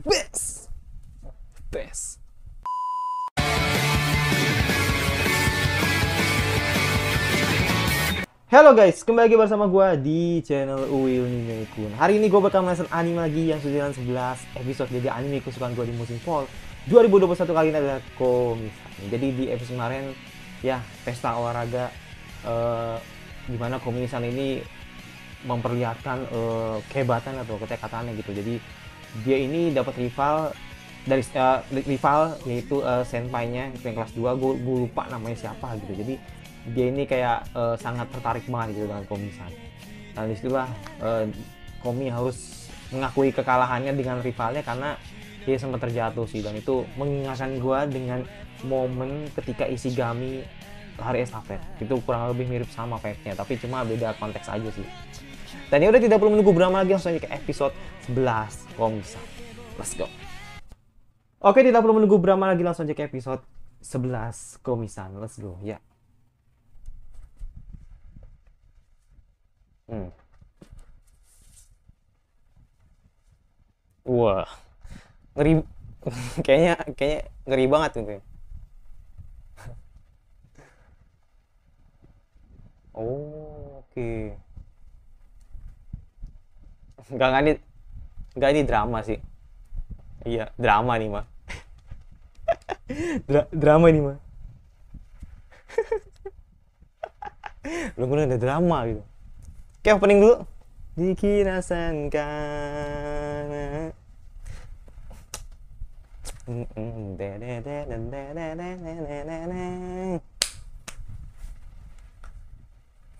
best best Halo guys, kembali lagi bersama gue di channel Uwil Nimekun Hari ini gue bakal menonton anime lagi yang sudah 11 episode jadi anime kesukaan gue di musim fall 2021 kali ini adalah Komisari. Jadi di episode kemarin ya pesta olahraga eh, dimana Komisan ini memperlihatkan eh, kehebatan atau ketekatannya gitu. Jadi dia ini dapat rival dari uh, rival yaitu uh, senpainya yang kelas 2 gue, lupa namanya siapa gitu jadi dia ini kayak uh, sangat tertarik banget gitu dengan komisan nah disitulah uh, komi harus mengakui kekalahannya dengan rivalnya karena dia sempat terjatuh sih dan itu mengingatkan gue dengan momen ketika isi gami lari estafet itu kurang lebih mirip sama vibe tapi cuma beda konteks aja sih dan ini ya udah tidak perlu menunggu berapa lagi langsung aja ke episode 11 Komsat. Let's go. Oke, tidak perlu menunggu berapa lagi langsung aja ke episode 11 komisan. Let's go. Ya. Hmm. Wah. Ngeri kayaknya kayaknya ngeri banget itu. oh, oke. Okay. Enggak enggak ini enggak ini drama sih. Iya, drama nih, mah. Dra drama nih, mah. Lu mulai ada drama gitu. Oke, opening dulu. Dikira sangka Mm -mm.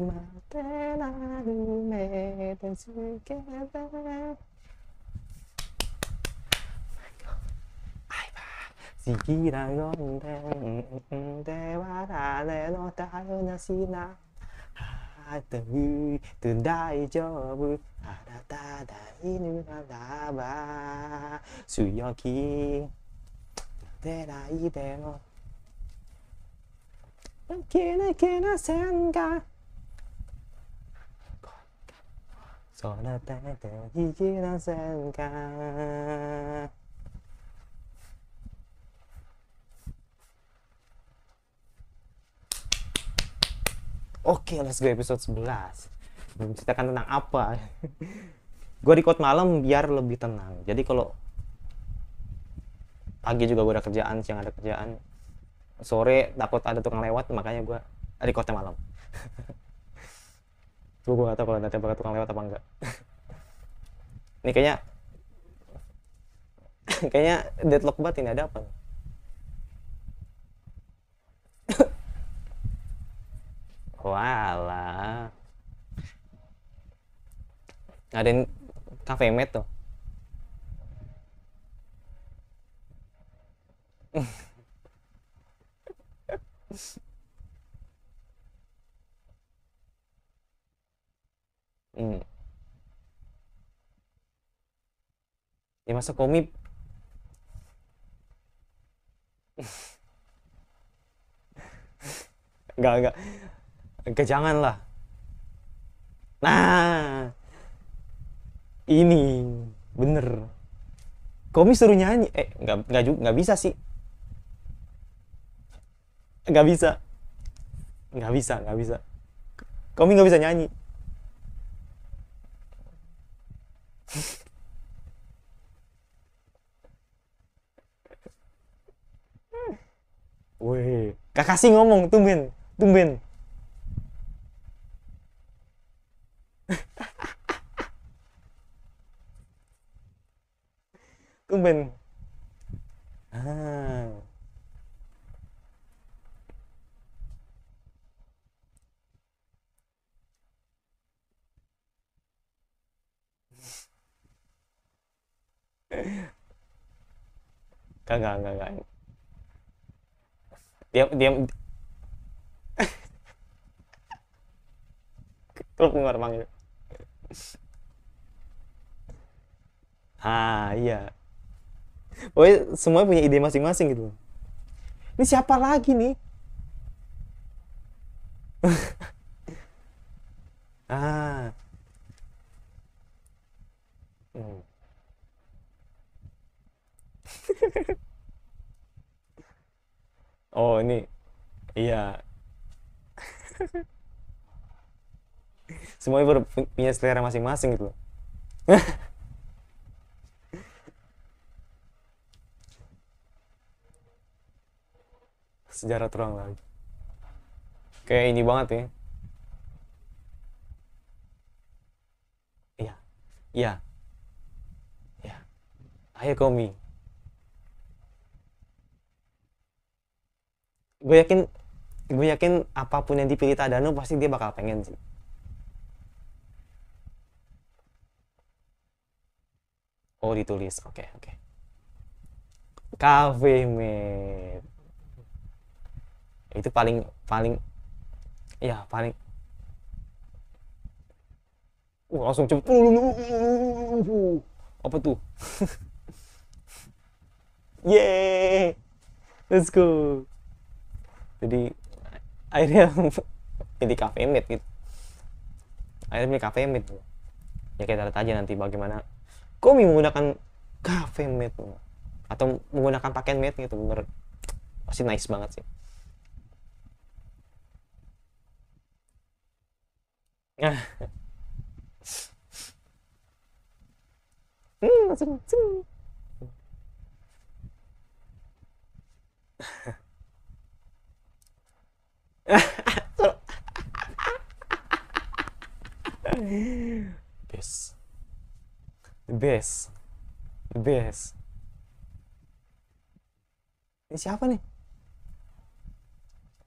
待てなる目で助けて。ギラ次ンデんでで笑れたよなしなハーとウッド大丈夫あなただ犬ならば強気撫でないでも抜け抜けなんが Oke, okay, let's go episode 11 Menceritakan tentang apa Gue record malam biar lebih tenang Jadi kalau Pagi juga gue ada kerjaan, siang ada kerjaan Sore takut ada tukang lewat Makanya gue recordnya malam gue gak tau kalau nanti bakal tukang lewat apa enggak ini kayaknya kayaknya deadlock banget ini ada apa Walah. yang cafe met tuh. Hmm. Ya masa komik Enggak, enggak. Enggak janganlah. Nah. Ini bener. Komi suruh nyanyi. Eh, enggak enggak juga enggak bisa sih. Enggak bisa. Enggak bisa, enggak bisa. Komi enggak bisa nyanyi. Wih, kakak sih ngomong, tumben, tumben. tumben, Kagak, kagak, kagak. Diam, diam. Terus keluar manggil. Ah, iya. Oh, semua punya ide masing-masing gitu. Ini siapa lagi nih? ah. Hmm oh ini iya semuanya ber punya selera masing-masing gitu sejarah terang lagi kayak ini banget ya iya iya iya ayo komi gue yakin gue yakin apapun yang dipilih Tadano pasti dia bakal pengen sih oh ditulis oke okay, oke okay. kafe man itu paling paling ya paling uh, langsung cepet uh, uh, uh, apa tuh yeah let's go jadi akhirnya jadi cafe mate gitu akhirnya beli cafe mate ya kita lihat aja nanti bagaimana Komi menggunakan cafe mate atau menggunakan pakaian mate gitu bener pasti nice banget sih hmm, Bis. Bis. Bis. Ini siapa nih?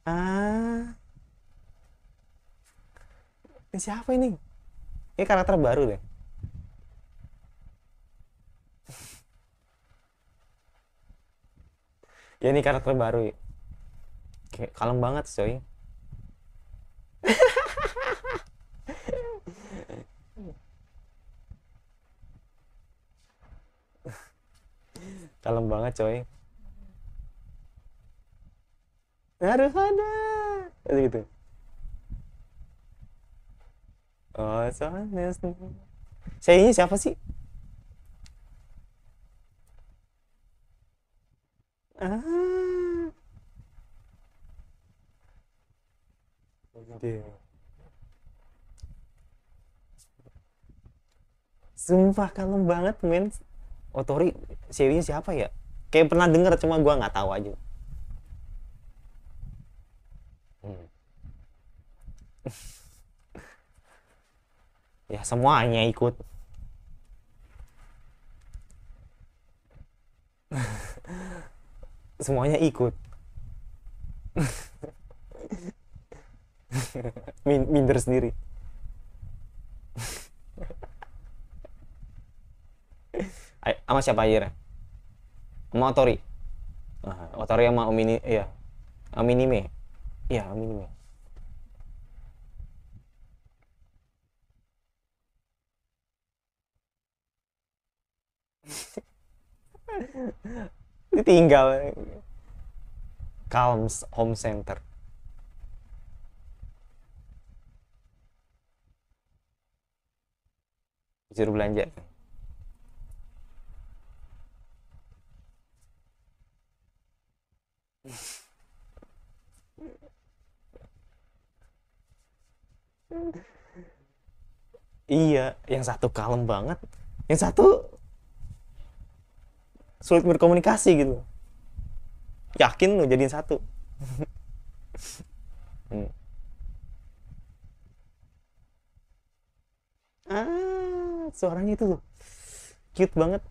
Ah. Ini siapa ini? Ini karakter baru deh. ya ini karakter baru ya. Kayak kalem banget coy. kalem banget coy harus ada gitu oh soalnya saya ini siapa sih ah Dia. Sumpah kalem banget men Otori oh, serinya siapa ya kayak pernah denger cuma gue nggak tahu aja hmm. ya semuanya ikut semuanya ikut minder sendiri sama siapa aja, sama Otori nah, Otori sama Omini iya Aminime iya me ditinggal Calms home center disuruh belanja iya, yang satu kalem banget, yang satu sulit berkomunikasi gitu. Yakin lo jadiin satu. hmm. Ah, suaranya itu loh. Cute banget.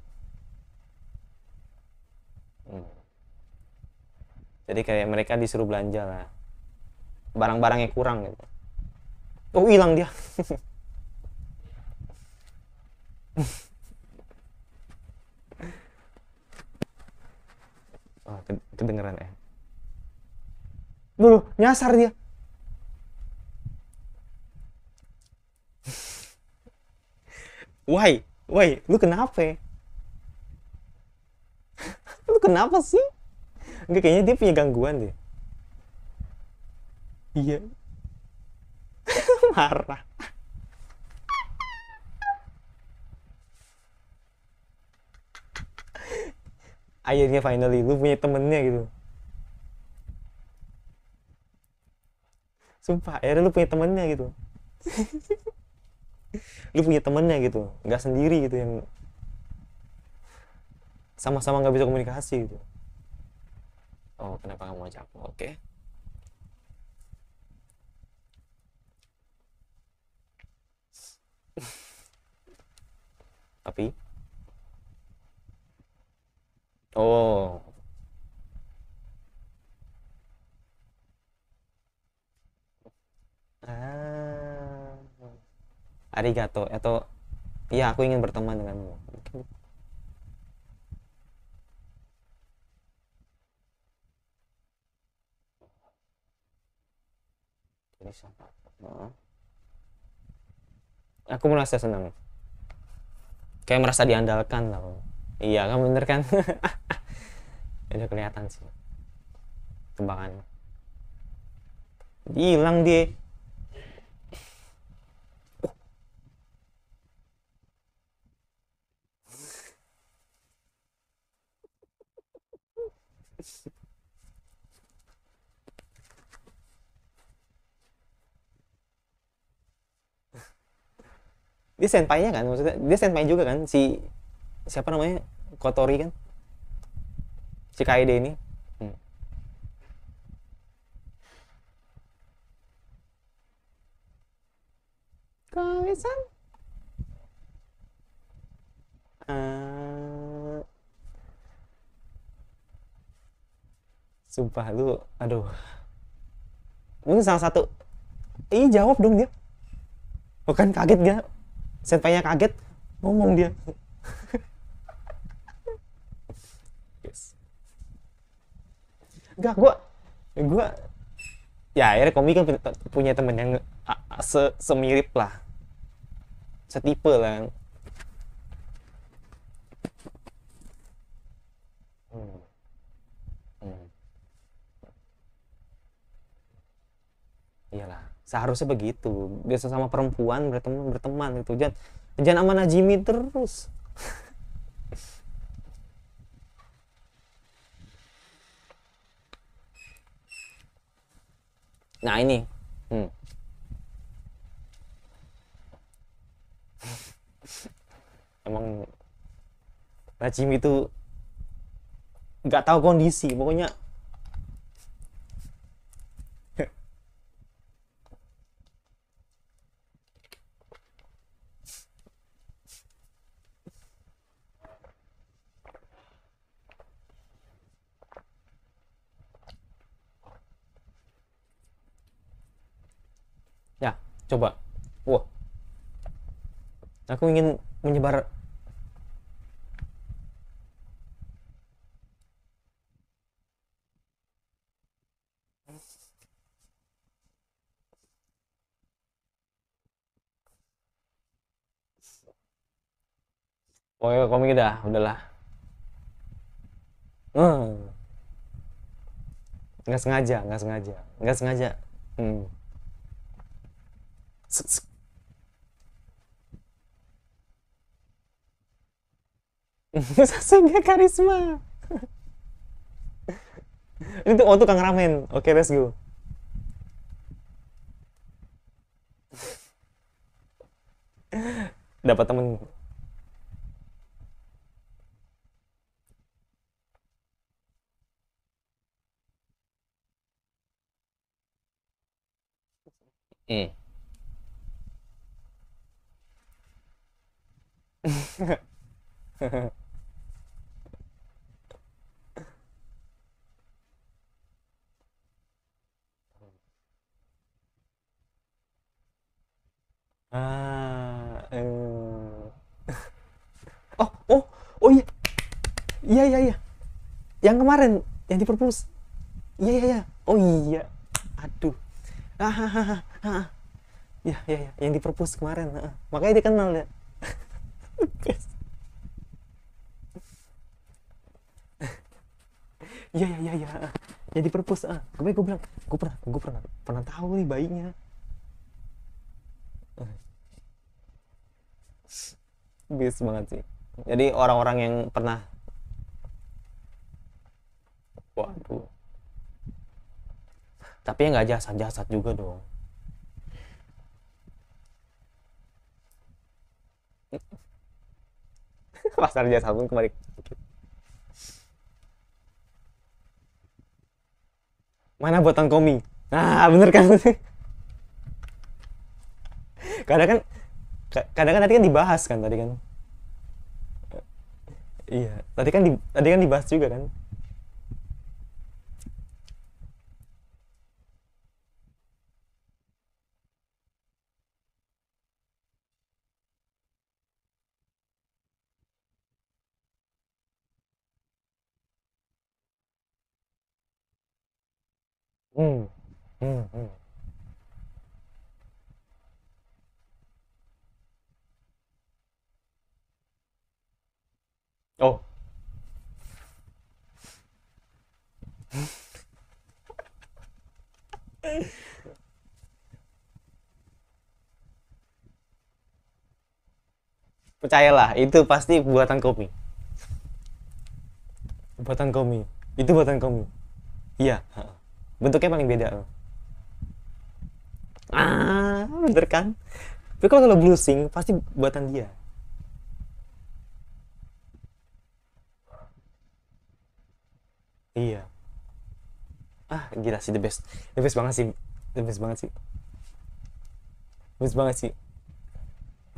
jadi kayak mereka disuruh belanja lah barang-barangnya kurang gitu oh hilang dia oh, kedengeran ya dulu nyasar dia why why lu kenapa ya? lu kenapa sih Enggak kayaknya dia punya gangguan deh. Iya. Marah. Akhirnya finally lu punya temennya gitu. Sumpah, akhirnya lu punya temennya gitu. lu punya temennya gitu, nggak sendiri gitu yang sama-sama nggak bisa komunikasi gitu oh kenapa kamu ajak aku oke okay. tapi oh ah arigato atau ya aku ingin berteman denganmu bisa aku merasa senang kayak merasa diandalkan lah iya kan bener kan udah kelihatan sih tebakan hilang dia oh. dia senpainya kan maksudnya dia senpai juga kan si siapa namanya Kotori kan si Kaede ini hmm. uh, sumpah lu aduh mungkin salah satu Ih jawab dong dia bukan kaget gak senpainya kaget ngomong dia yes. Enggak, gue gue ya akhirnya komik kan punya temen yang se semirip lah setipe lah hmm. Hmm. iyalah seharusnya begitu biasa sama perempuan berteman berteman gitu jangan jangan sama Najimi terus nah ini hmm. emang Najim itu nggak tahu kondisi pokoknya coba wah aku ingin menyebar Pokoknya komik dah, udahlah. Hmm. Nggak sengaja, nggak sengaja, nggak sengaja. Hmm. Sasega Karisma. Ini tuh oh kang ramen. Oke, okay, let's go. Dapat temen. Hmm. Ah, eh. Oh, oh, oh iya. Iya, iya, iya. Yang kemarin yang di perpus. Iya, iya, iya. Oh iya. Aduh. Ah, ah, ah, ah. Ya, ya, ya. Yang di perpus kemarin. Ah, makanya dikenal ya. Iya iya iya ya. Jadi perpus ah. Gue gue bilang, gue pernah gue pernah pernah tahu nih bayinya. Bis banget sih. Jadi orang-orang yang pernah Waduh. Tapi ya nggak jasad-jasad juga dong. Pasar jasa pun kembali. Mana buatan komi? Nah, bener kan? kadang kan kadang kan tadi kan dibahas kan tadi kan. Iya, tadi kan di, tadi kan dibahas juga kan. Hmm. Hmm. hmm. Oh. Percayalah, itu pasti buatan kopi. Buatan kopi. Itu buatan kopi. Iya bentuknya paling beda loh ah bener kan tapi kalau lo blusing, pasti buatan dia iya ah gila sih the best the best banget sih the best banget sih the best banget sih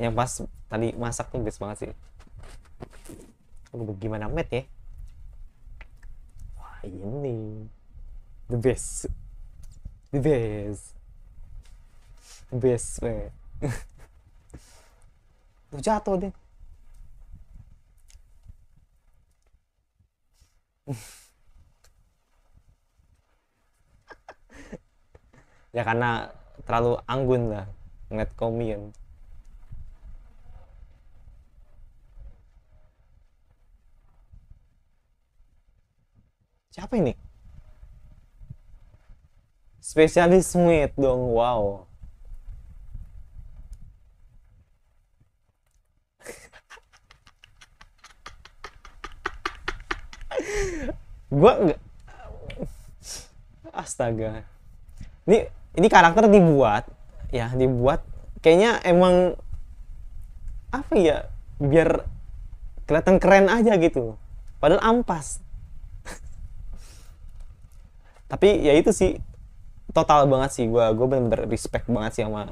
yang pas tadi masak tuh best banget sih Aduh, gimana met ya wah ini the best the best the best way Tuh jatuh deh ya karena terlalu anggun lah ngeliat komedian siapa ini Spesialis Smith dong, wow. Gua nggak astaga ini ini karakter dibuat ya dibuat kayaknya emang apa ya biar kelihatan keren aja gitu padahal ampas tapi ya itu sih total banget sih gue gue bener-bener respect banget sih sama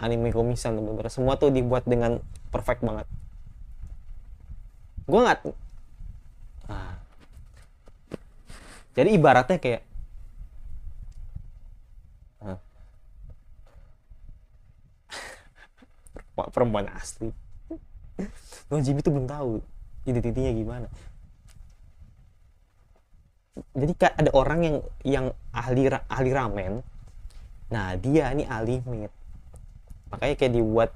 anime komisan bener-bener semua tuh dibuat dengan perfect banget gue nggak nah. jadi ibaratnya kayak perempuan asli Lo Jimmy tuh belum tahu identitinya gimana jadi kayak ada orang yang yang ahli ahli ramen nah dia ini ahli mit, makanya kayak dibuat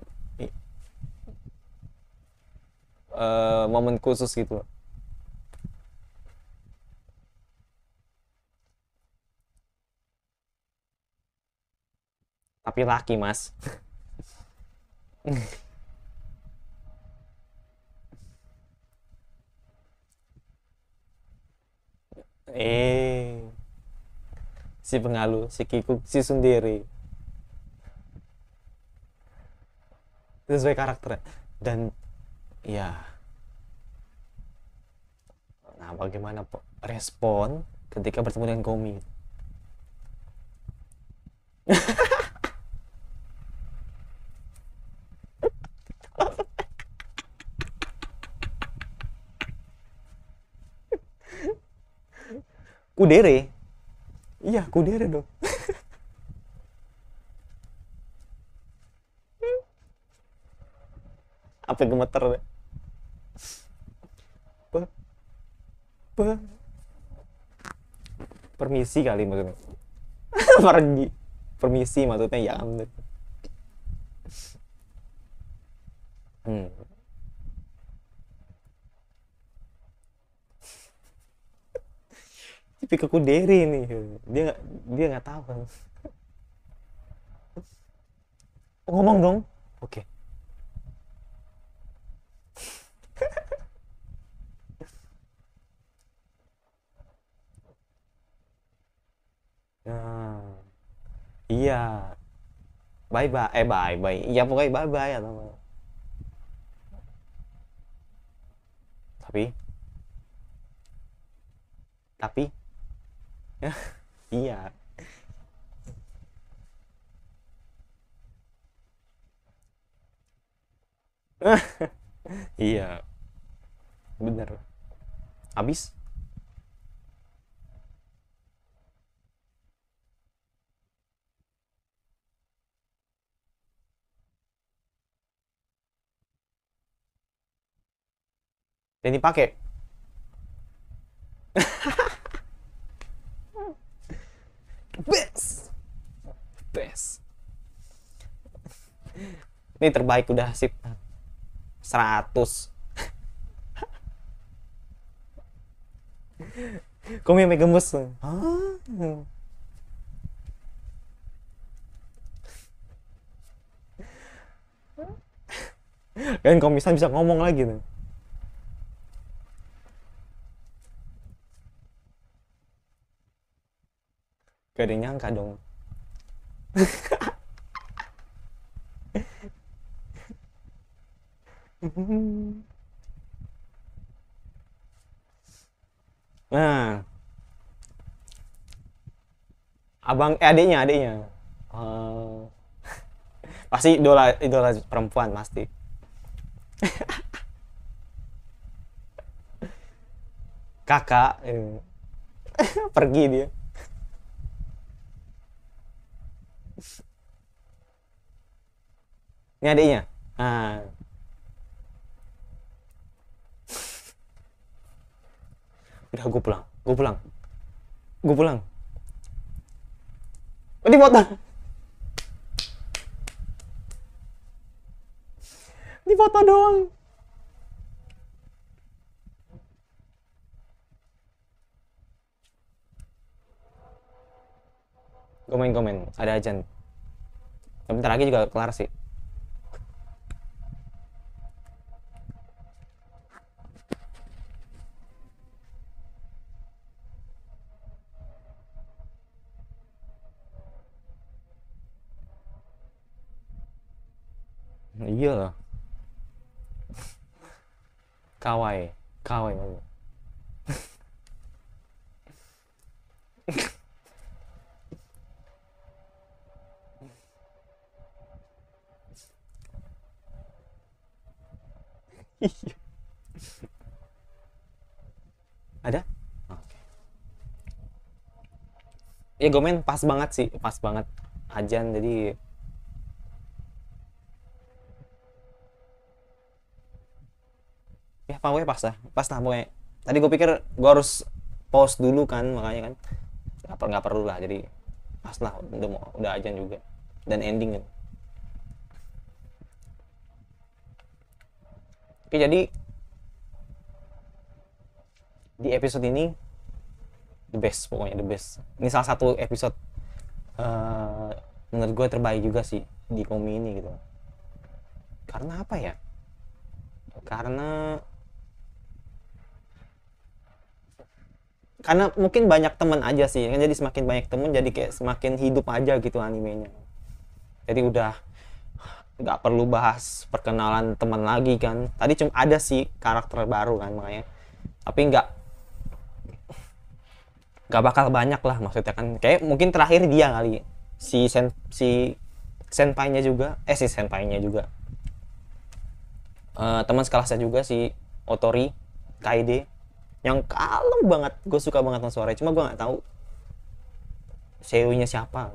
uh, momen khusus gitu tapi laki mas eh si pengalu si kikuk si sendiri sesuai karakter dan ya nah bagaimana respon ketika bertemu dengan komik kudere iya kudere dong apa gemeter pe, pe, permisi kali maksudnya pergi permisi maksudnya ya hmm. Pika Kuderi ini dia nggak dia nggak tahu kan ngomong dong oke okay. Ya. nah, iya bye bye eh bye bye iya pokoknya bye bye ya tapi tapi iya iya bener Abis. Ini pakai. best best ini terbaik udah sip 100 Kok mie gemes? Hah? Dan komisan bisa ngomong lagi tuh. gak ada yang nyangka dong nah abang eh adiknya adiknya uh, pasti idola idola perempuan pasti kakak eh. pergi dia Ini adiknya. Nah. Udah gue pulang, gue pulang, gue pulang. Oh, di motor. Di foto doang. Komen-komen, ada aja. Bentar lagi juga kelar sih. iya loh kawai kawai maksudnya ada okay. ya gue main pas banget sih pas banget ajan jadi pawai pas lah pas lah pokoknya tadi gue pikir gue harus pause dulu kan makanya kan nggak, nggak perlu lah jadi pas lah udah mau udah aja juga dan ending kan oke jadi di episode ini the best pokoknya the best ini salah satu episode uh, menurut gue terbaik juga sih di komi ini gitu karena apa ya karena karena mungkin banyak temen aja sih kan jadi semakin banyak temen jadi kayak semakin hidup aja gitu animenya jadi udah nggak perlu bahas perkenalan teman lagi kan tadi cuma ada sih karakter baru kan makanya tapi nggak nggak bakal banyak lah maksudnya kan kayak mungkin terakhir dia kali si sen si senpainya juga eh si senpainya juga uh, teman sekelasnya juga si Otori Kaide yang kalem banget gue suka banget sama suaranya cuma gue nggak tahu CEO nya siapa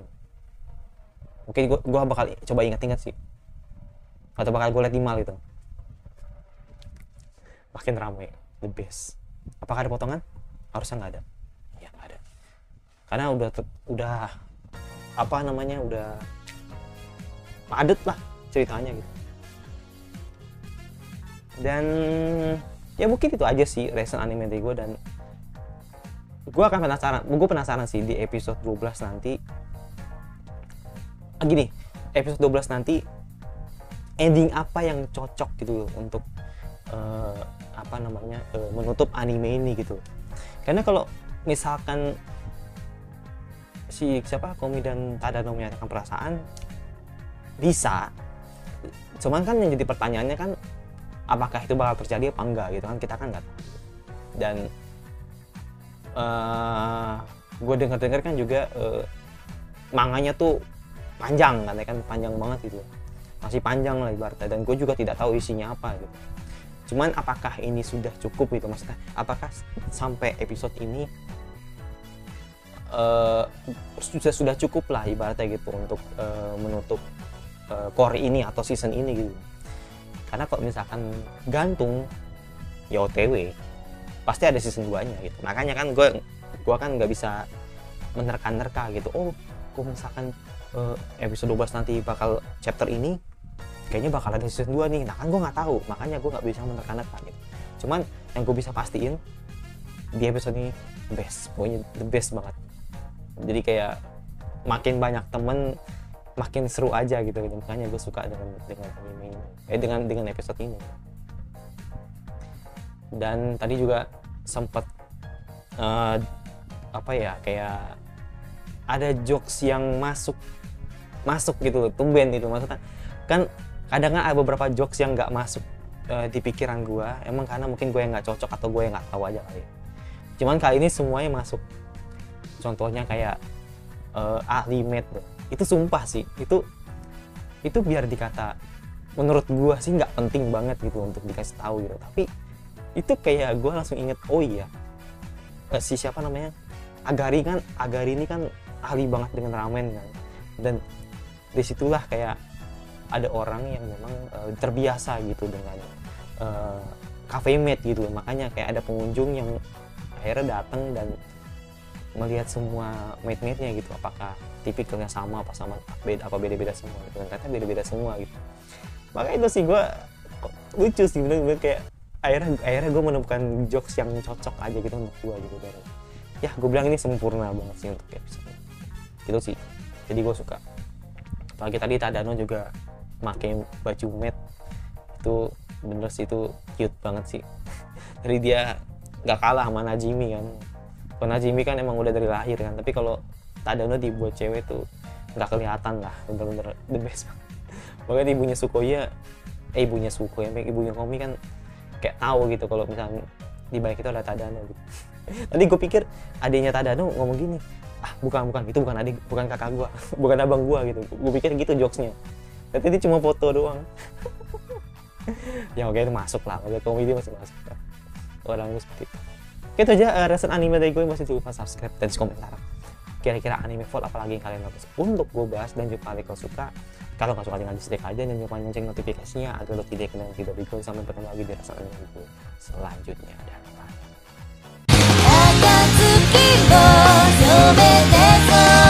mungkin gue gue bakal coba ingat-ingat sih atau bakal gue liat di mal itu. makin ramai the best apakah ada potongan harusnya nggak ada ya nggak ada karena udah udah apa namanya udah padet lah ceritanya gitu dan ya mungkin itu aja sih recent anime dari gue dan gue akan penasaran gue penasaran sih di episode 12 nanti ah, gini episode 12 nanti ending apa yang cocok gitu untuk uh, apa namanya uh, menutup anime ini gitu karena kalau misalkan si siapa Komi dan Tadano menyatakan perasaan bisa cuman kan yang jadi pertanyaannya kan apakah itu bakal terjadi apa enggak gitu kan kita kan nggak tahu dan uh, eh, gue denger dengar kan juga uh, manganya tuh panjang kan kan panjang banget gitu masih panjang lah ibaratnya dan gue juga tidak tahu isinya apa gitu cuman apakah ini sudah cukup gitu maksudnya apakah sampai episode ini uh, sudah sudah cukup lah ibaratnya gitu untuk uh, menutup uh, core ini atau season ini gitu karena kalau misalkan gantung ya OTW pasti ada season 2 nya gitu makanya kan gue gue kan nggak bisa menerka-nerka gitu oh kalau misalkan uh, episode 12 nanti bakal chapter ini kayaknya bakal ada season 2 nih nah kan gue nggak tahu makanya gue nggak bisa menerka-nerka gitu cuman yang gue bisa pastiin di episode ini the best pokoknya the best banget jadi kayak makin banyak temen makin seru aja gitu, gitu. makanya gue suka dengan dengan anime ini eh dengan dengan episode ini dan tadi juga sempat uh, eh, apa ya kayak ada jokes yang masuk masuk gitu loh tumben gitu maksudnya kan kadang kan ada beberapa jokes yang nggak masuk uh, di pikiran gue emang karena mungkin gue yang nggak cocok atau gue yang nggak tahu aja kali ya. cuman kali ini semuanya masuk contohnya kayak uh, ahli med tuh itu sumpah sih itu itu biar dikata menurut gue sih nggak penting banget gitu untuk dikasih tahu gitu tapi itu kayak gue langsung inget oh iya eh, si siapa namanya Agari kan Agari ini kan ahli banget dengan ramen kan dan disitulah kayak ada orang yang memang uh, terbiasa gitu dengan uh, cafe mate gitu makanya kayak ada pengunjung yang akhirnya datang dan melihat semua mate-mate-nya gitu apakah tipikalnya sama apa sama beda apa beda-beda semua gitu kan ternyata beda-beda semua gitu makanya itu sih gue lucu sih bener bener kayak akhirnya akhirnya gue menemukan jokes yang cocok aja gitu untuk gue gitu kan ya gue bilang ini sempurna banget sih untuk episode itu sih jadi gue suka apalagi tadi Tadano juga pakai baju matte itu bener sih itu cute banget sih dari dia nggak kalah sama Najimi kan kalau Najimi kan emang udah dari lahir kan tapi kalau Tadano dibuat cewek tuh nggak kelihatan lah bener-bener the best banget makanya ibunya Sukoya eh ibunya Sukoya, ya ibunya Komi kan kayak tahu gitu kalau misalnya di balik itu ada Tadano gitu tadi gue pikir adiknya Tadano ngomong gini ah bukan bukan itu bukan adik bukan kakak gua bukan abang gua gitu gue pikir gitu jokesnya tapi itu cuma foto doang ya oke itu masuk lah oke komedi masih masuk lah gue seperti itu itu aja uh, eh, resen anime dari gue masih lupa subscribe dan komentar. Kira-kira anime apa apalagi yang kalian bagus untuk gue bahas dan juga kalian kalau suka. Kalau nggak suka tinggal di stick aja dan jangan lonceng notifikasinya agar lo tidak kena video bingung sampai bertemu lagi di resen anime gue selanjutnya. Dan bye.